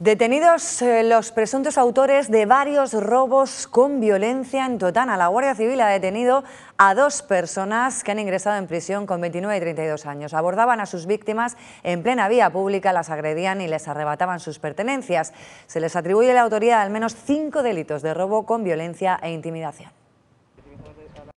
Detenidos eh, los presuntos autores de varios robos con violencia en Totana. La Guardia Civil ha detenido a dos personas que han ingresado en prisión con 29 y 32 años. Abordaban a sus víctimas en plena vía pública, las agredían y les arrebataban sus pertenencias. Se les atribuye la autoría de al menos cinco delitos de robo con violencia e intimidación.